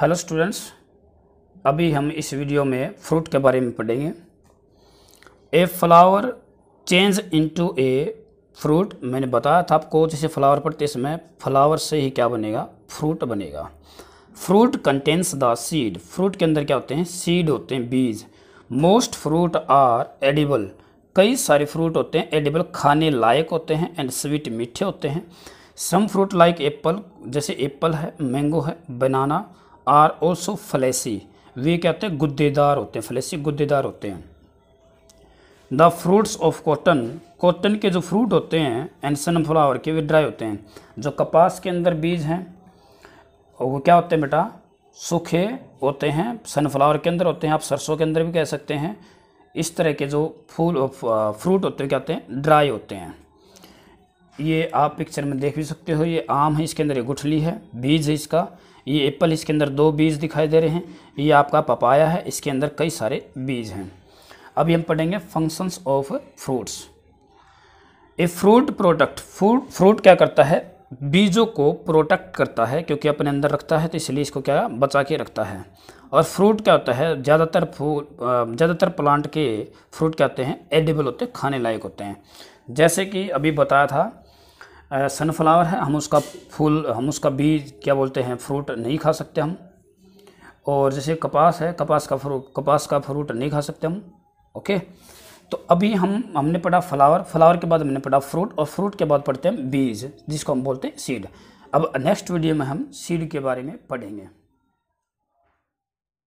hello students अभी हम इस वीडियो में फ्रूट के बारे में पढ़ेंगे a flower change into a fruit मैंने बताया था आपको जैसे फ्लावर पढ़ते इसमें फ्लावर से ही क्या बनेगा फ्रूट बनेगा fruit contains the seed fruit के अंदर क्या होते हैं सीड होते हैं बीज मोस्ट फ्रूट आर एडिबल कई सारे फ्रूट होते हैं एडिबल खाने लायक होते हैं एंड स्वीट मीठे होते हैं सम फ्रूट लाइक एप्पल जैसे एप्पल है मैंगो है बनाना आर ओसो फ्लैसी वे क्या होते हैं गुद्देदार होते हैं फ्लैसी गुद्देदार होते हैं the fruits of cotton cotton के जो फ्रूट होते हैं एंड सनफ्लावर के वे ड्राई होते हैं जो कपास के अंदर बीज हैं वो क्या होते हैं बेटा सूखे होते हैं सनफ्लावर के अंदर होते हैं आप सरसों के अंदर भी कह सकते हैं इस तरह के जो फूल फ्रूट होते हैं क्या होते हैं ड्राई होते हैं ये आप पिक्चर में देख भी सकते हो ये आम है इसके अंदर ये गुठली है बीज है इसका ये एप्पल इसके अंदर दो बीज दिखाई दे रहे हैं ये आपका पपाया है इसके अंदर कई सारे बीज हैं अभी हम पढ़ेंगे functions of fruits a fruit product fruit fruit क्या करता है बीजों को प्रोटेक्ट करता है क्योंकि अपने अंदर रखता है तो इसलिए इसको क्या बचा के रखता है और फ्रूट क्या होता है ज़्यादातर फ्रूट ज़्यादातर प्लांट के फ्रूट क्या होते हैं एडिबल होते हैं खाने लायक होते हैं जैसे कि अभी बताया था सनफ्लावर है हम उसका फूल हम उसका बीज क्या बोलते हैं फ्रूट नहीं खा सकते हम और जैसे कपास है कपास का फ्रूट कपास का फ्रूट नहीं खा सकते हम ओके तो अभी हम हमने पढ़ा फ्लावर फ्लावर के बाद हमने पढ़ा फ्रूट और फ्रूट के बाद पढ़ते हैं बीज जिसको हम बोलते हैं सीड अब नेक्स्ट वीडियो में हम सीड के बारे में पढ़ेंगे